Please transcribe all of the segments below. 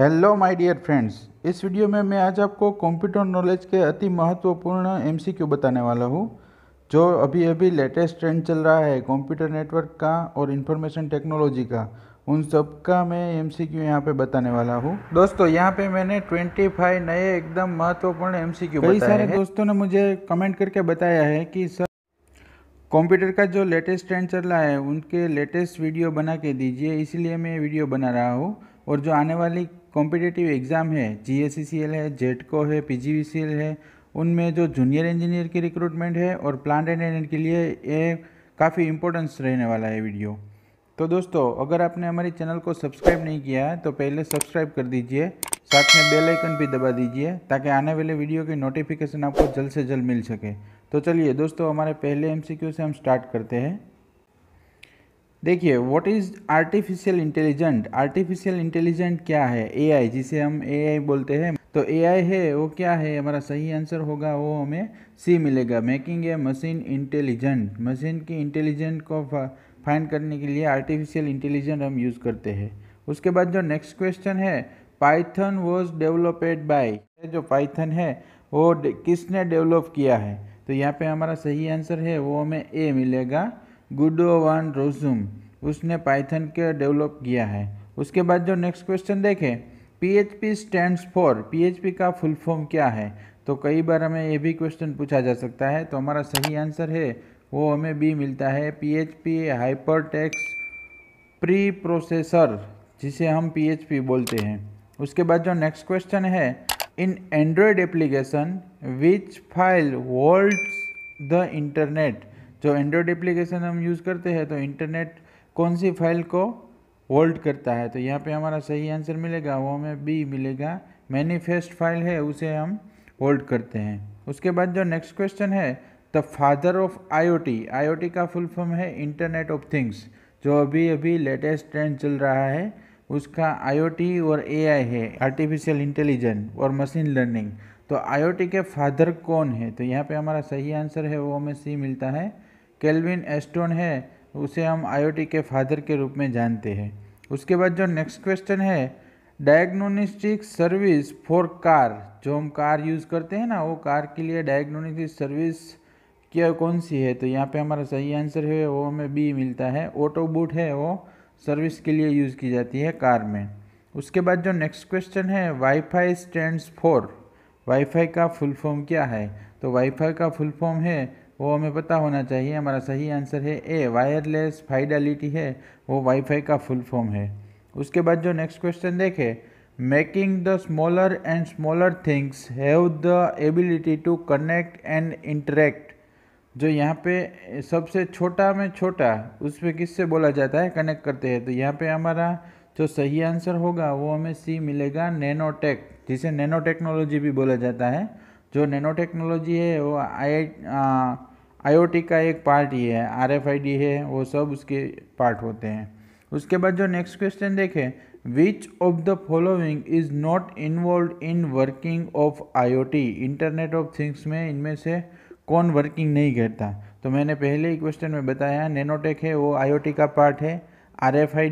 hello my dear friends इस video में मैं आज आपको कंप्यूटर नॉलेज के अति महत्वपूर्ण एमसीक्यू बताने वाला हूँ जो अभी अभी लेटेस्ट ट्रेंड चल रहा है कंप्यूटर नेटवर्क का और इंफॉर्मेशन टेक्नोलॉजी का उन सब का मैं एमसीक्यू यहाँ पे बताने वाला हूँ दोस्तों यहाँ पे मैंने फाइव नए एकदम महत्वपूर्ण एमसीक्यू कई सारे दोस्तों ने मुझे कमेंट करके बताया है कि सर कंप्यूटर का जो लेटेस्ट ट्रेंड चल रहा है उनके लेटेस्ट वीडियो बना के दीजिए इसीलिए मैं वीडियो बना रहा हूँ और जो आने वाली कॉम्पिटेटिव एग्ज़ाम है जी है जेटको e है पी है उनमें जो जूनियर इंजीनियर की रिक्रूटमेंट है और प्लांट अटेंडेंट के लिए ये काफ़ी इंपॉर्टेंस रहने वाला है वीडियो तो दोस्तों अगर आपने हमारे चैनल को सब्सक्राइब नहीं किया है तो पहले सब्सक्राइब कर दीजिए साथ में बेल आइकन भी दबा दीजिए ताकि आने वाले वीडियो की नोटिफिकेशन आपको जल्द से जल्द मिल सके तो चलिए दोस्तों हमारे पहले एमसीक्यू से हम स्टार्ट करते हैं देखिए what is artificial intelligent artificial intelligent क्या है एआई जिसे हम एआई बोलते हैं तो एआई है वो क्या है हमारा सही आंसर होगा वो हमें सी मिलेगा making a machine intelligent machine की इंटेलिजेंट को फाइंड करने के लिए आर्टिफिशियल इंटेलिजेंट हम यूज़ करते हैं उसके बाद जो नेक्स्ट क्वेश्चन है पाइथन वॉज डेवलपेड बाय जो पाइथन है वो किसने डेवलप किया है तो यहाँ पे हमारा सही आंसर है वो हमें ए मिलेगा गुडो वन रोजूम उसने पाइथन के डेवलप किया है उसके बाद जो नेक्स्ट क्वेश्चन देखें P H P stand for P H P का फुल फॉर्म क्या है तो कई बार हमें ये भी क्वेश्चन पूछा जा सकता है तो हमारा सही आंसर है वो हमें बी मिलता है P H P hyper text preprocessor जिसे हम पी एच पी बोलते हैं उसके बाद जो नेक्स्ट क्वेश्चन है in android application which file holds the internet जो एंड्रॉयड एप्लीकेशन हम यूज़ करते हैं तो इंटरनेट कौन सी फाइल को होल्ड करता है तो यहाँ पे हमारा सही आंसर मिलेगा वो हमें बी मिलेगा मैनिफेस्ट फाइल है उसे हम होल्ड करते हैं उसके बाद जो नेक्स्ट क्वेश्चन है the father of IoT IoT का फुल फॉर्म है इंटरनेट ऑफ थिंग्स जो अभी अभी लेटेस्ट ट्रेंड चल रहा है उसका आईओटी और एआई है आर्टिफिशियल इंटेलिजेंट और मशीन लर्निंग तो आईओटी के फादर कौन है तो यहाँ पे हमारा सही आंसर है वो हमें सी मिलता है केल्विन एस्टोन है उसे हम आईओटी के फादर के रूप में जानते हैं उसके बाद जो नेक्स्ट क्वेश्चन है डायग्नोस्टिक सर्विस फॉर कार जो हम कार यूज़ करते हैं ना वो कार के लिए डायग्नोस्टिक सर्विस क्या कौन सी है तो यहाँ पे हमारा सही आंसर है वो हमें बी मिलता है ऑटो बूट है वो सर्विस के लिए यूज़ की जाती है कार में उसके बाद जो नेक्स्ट क्वेश्चन है वाईफाई स्टैंड्स फॉर वाईफाई का फुल फॉर्म क्या है तो वाईफाई का फुल फॉर्म है वो हमें पता होना चाहिए हमारा सही आंसर है ए वायरलेस फाइडलिटी है वो वाईफाई का फुल फॉर्म है उसके बाद जो नेक्स्ट क्वेश्चन देखे making the smaller and smaller things have the ability to connect and interact जो यहाँ पे सबसे छोटा में छोटा उस पर किससे बोला जाता है कनेक्ट करते हैं तो यहाँ पे हमारा जो सही आंसर होगा वो हमें सी मिलेगा नैनोटेक जिसे नैनो टेक्नोलॉजी भी बोला जाता है जो नैनो टेक्नोलॉजी है वो आई आईओटी का एक पार्ट ये है डी है वो सब उसके पार्ट होते हैं उसके बाद जो नेक्स्ट क्वेश्चन देखें which of the following is not involve in working of T internet of things में इनमें से कौन वर्किंग नहीं करता तो मैंने पहले ही क्वेश्चन में बताया नैनोटेक है वो टी का पार्ट है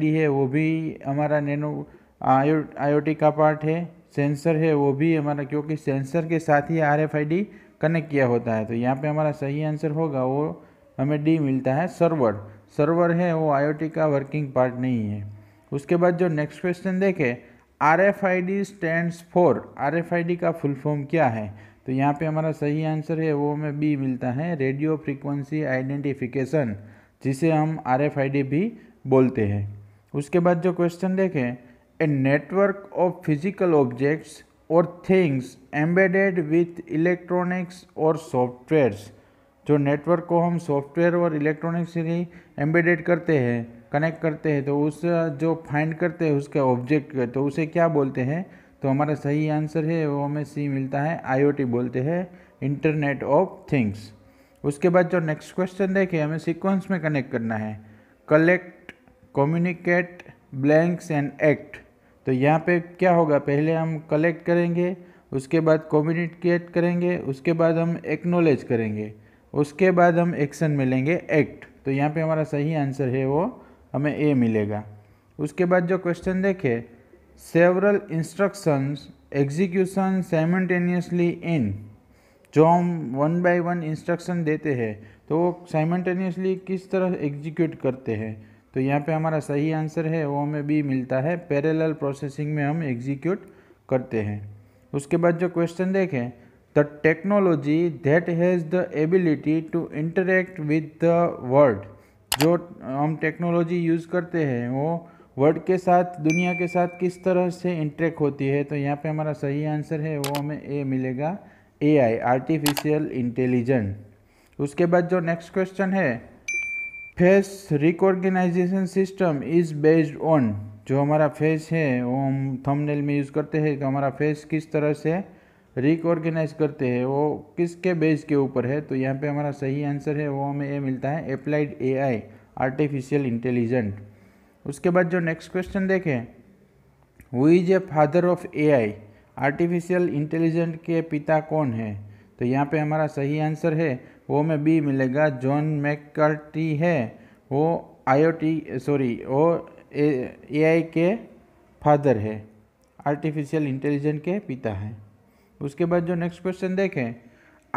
डी है वो भी हमारा नैनो टी का पार्ट है सेंसर है वो भी हमारा क्योंकि सेंसर के साथ ही डी कनेक्ट किया होता है तो यहाँ पे हमारा सही आंसर होगा वो हमें डी मिलता है सर्वर सर्वर है वो आईओटी का वर्किंग पार्ट नहीं है उसके बाद जो नेक्स्ट क्वेश्चन देखें R F I D stand for R F I D का फुल फॉर्म क्या है तो यहाँ पे हमारा सही आंसर है वो हमें बी मिलता है रेडियो फ्रिक्वेंसी आइडेंटिफिकेशन जिसे हम आर एफ आई डी भी बोलते हैं उसके बाद जो क्वेश्चन देखें a network of physical objects और थिंग्स एम्बेडेड विथ इलेक्ट्रॉनिक्स और सॉफ्टवेयर्स जो नेटवर्क को हम सॉफ्टवेयर और इलेक्ट्रॉनिक्स से एम्बेडेड करते हैं कनेक्ट करते हैं तो उस जो फाइंड करते हैं उसके ऑब्जेक्ट तो उसे क्या बोलते हैं तो हमारा सही आंसर है वो हमें सी मिलता है आईओटी बोलते हैं इंटरनेट ऑफ थिंग्स उसके बाद जो नेक्स्ट क्वेश्चन देखें हमें सिक्वेंस में कनेक्ट करना है collect communicate blanks and act तो यहाँ पे क्या होगा पहले हम कलेक्ट करेंगे उसके बाद कम्युनिकेट करेंगे उसके बाद हम एक्नोलेज करेंगे उसके बाद हम एक्शन में लेंगे एक्ट तो यहाँ पे हमारा सही आंसर है वो हमें ए मिलेगा उसके बाद जो क्वेश्चन देखे several instructions execution simultaneously in जो हम वन बाय वन इंस्ट्रक्शन देते हैं तो वो साइमल्टेनियसली किस तरह एग्जीक्यूट करते हैं तो यहाँ पे हमारा सही आंसर है वो हमें बी मिलता है पैरेलल प्रोसेसिंग में हम एग्जीक्यूट करते हैं उसके बाद जो क्वेश्चन देखें the technology that has the ability to interact with the world जो हम टेक्नोलॉजी यूज़ करते हैं वो वर्ड के साथ दुनिया के साथ किस तरह से इंटरेक्ट होती है तो यहाँ पे हमारा सही आंसर है वो हमें ए मिलेगा ए आई आर्टिफिशियल इंटेलिजेंट उसके बाद जो नेक्स्ट क्वेश्चन है face recognition system is based on जो हमारा फेस है वो हम थंबनेल में यूज़ करते हैं कि हमारा फेस किस तरह से रिकॉर्गेनाइज करते हैं वो किसके बेस के ऊपर है तो यहाँ पे हमारा सही आंसर है वो हमें ये मिलता है अप्लाइड एआई आर्टिफिशियल इंटेलिजेंट उसके बाद जो नेक्स्ट क्वेश्चन देखें who is a father of I artificial intelligent के पिता कौन है तो यहाँ पे हमारा सही आंसर है वो में बी मिलेगा जॉन मैकर्टी है वो आईओटी सॉरी वो एआई के फादर है आर्टिफिशियल इंटेलिजेंट के पिता है उसके बाद जो नेक्स्ट क्वेश्चन देखें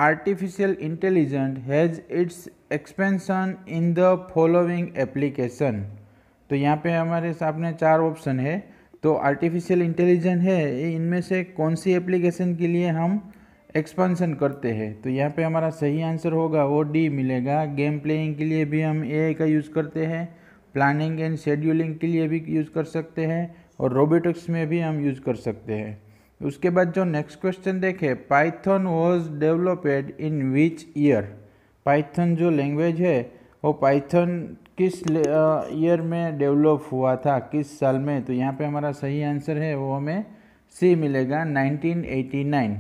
artificial intelligent has its expansion in the following application तो यहाँ पे हमारे सामने चार ऑप्शन है तो आर्टिफिशियल इंटेलिजेंट है इनमें से कौन सी एप्लीकेशन के लिए हम एक्सपेंशन करते हैं तो यहाँ पे हमारा सही आंसर होगा वो डी मिलेगा गेम प्लेइंग के लिए भी हम ए का यूज़ करते हैं प्लानिंग एंड शेड्यूलिंग के लिए भी यूज़ कर सकते हैं और रोबोटिक्स में भी हम यूज़ कर सकते हैं उसके बाद जो नेक्स्ट क्वेश्चन देखें Python was developed in which year Python जो लैंग्वेज है वो पाइथन किस ईयर में डेवलप हुआ था किस साल में तो यहाँ पे हमारा सही आंसर है वो हमें सी मिलेगा 1989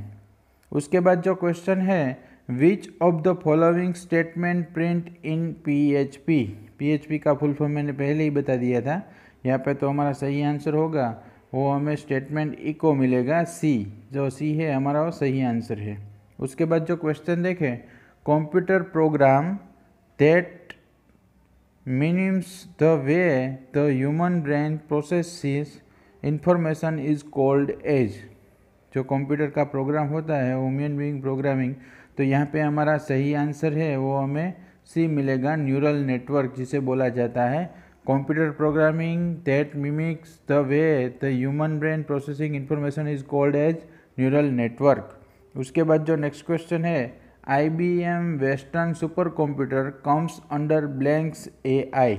उसके बाद जो क्वेश्चन है which of the following statement print in PHP PHP का फुल फॉर्म मैंने पहले ही बता दिया था यहाँ पे तो हमारा सही आंसर होगा वो हमें स्टेटमेंट इको मिलेगा सी जो सी है हमारा वो सही आंसर है उसके बाद जो क्वेश्चन देखें computer program that mimics the way the human brain process information is called as जो कंप्यूटर का प्रोग्राम होता है ह्यूमन बीइंग प्रोग्रामिंग तो यहाँ पे हमारा सही आंसर है वो हमें सी मिलेगा न्यूरल नेटवर्क जिसे बोला जाता है computer programming that mimics the way the human brain processing information is called as neural network उसके बाद जो नेक्स्ट क्वेश्चन है I B M Watson supercomputer comes under blanks A I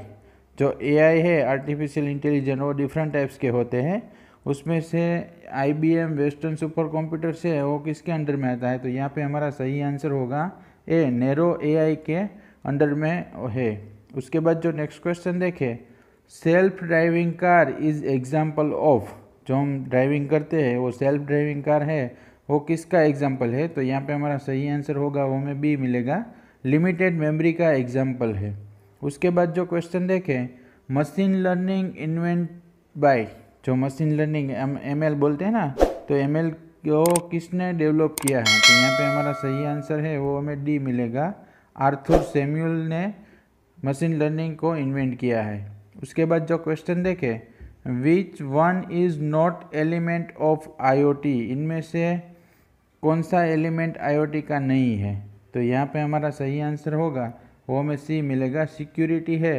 जो A I है artificial intelligent वो different types के होते हैं उसमें से I B M Watson supercomputer से है वो किसके अंडर में आता है तो यहाँ पे हमारा सही आंसर होगा ए नेरो ए आई के अंडर में है उसके बाद जो नेक्स्ट क्वेश्चन देखें self driving car is example of जो हम ड्राइविंग करते हैं वो सेल्फ ड्राइविंग कार है वो किसका एग्जाम्पल है तो यहाँ पर हमारा सही आंसर होगा वो हमें बी मिलेगा लिमिटेड मेमोरी का एग्जाम्पल है उसके बाद जो क्वेश्चन देखें मशीन लर्निंग इन्वेंट बाई जो मशीन लर्निंग एम एल बोलते हैं ना तो एम एल को किसने डेवलप किया है तो यहाँ पे हमारा सही आंसर है वो हमें डी मिलेगा आर्थुर सेम्यूल ने मशीन लर्निंग को इन्वेंट किया है उसके बाद जो क्वेश्चन देखें which one is not element of IoT इनमें से कौन सा एलिमेंट आईओटी का नहीं है तो यहाँ पे हमारा सही आंसर होगा वो हमें सी मिलेगा सिक्योरिटी है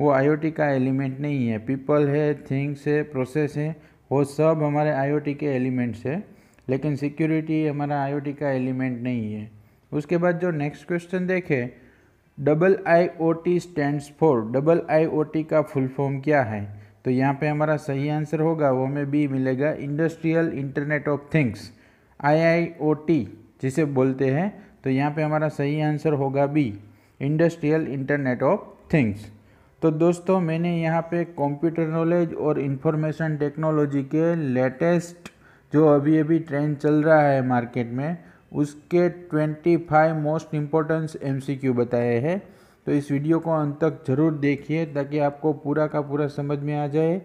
वो आईओटी का एलिमेंट नहीं है पीपल है थिंग्स है प्रोसेस है वो सब हमारे आईओटी के एलिमेंट्स है लेकिन सिक्योरिटी हमारा आईओटी का एलिमेंट नहीं है उसके बाद जो नेक्स्ट क्वेश्चन देखें double I O T stand for double I O T का फुल फॉर्म क्या है तो यहाँ पे हमारा सही आंसर होगा वो हमें बी मिलेगा industrial internet of things I I O T जिसे बोलते हैं तो यहाँ पे हमारा सही आंसर होगा B industrial internet of things तो दोस्तों मैंने यहाँ पे कंप्यूटर नॉलेज और इन्फॉर्मेशन टेक्नोलॉजी के लेटेस्ट जो अभी अभी ट्रेंड चल रहा है मार्केट में उसके 25 मोस्ट इम्पोर्टेंस एम बताए हैं तो इस वीडियो को अंत तक ज़रूर देखिए ताकि आपको पूरा का पूरा समझ में आ जाए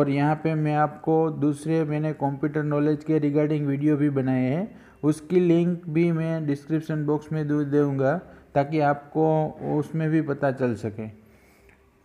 और यहाँ पे मैं आपको दूसरे मैंने कंप्यूटर नॉलेज के रिगार्डिंग वीडियो भी बनाए हैं उसकी लिंक भी मैं डिस्क्रिप्शन बॉक्स में दे दूँगा ताकि आपको उसमें भी पता चल सके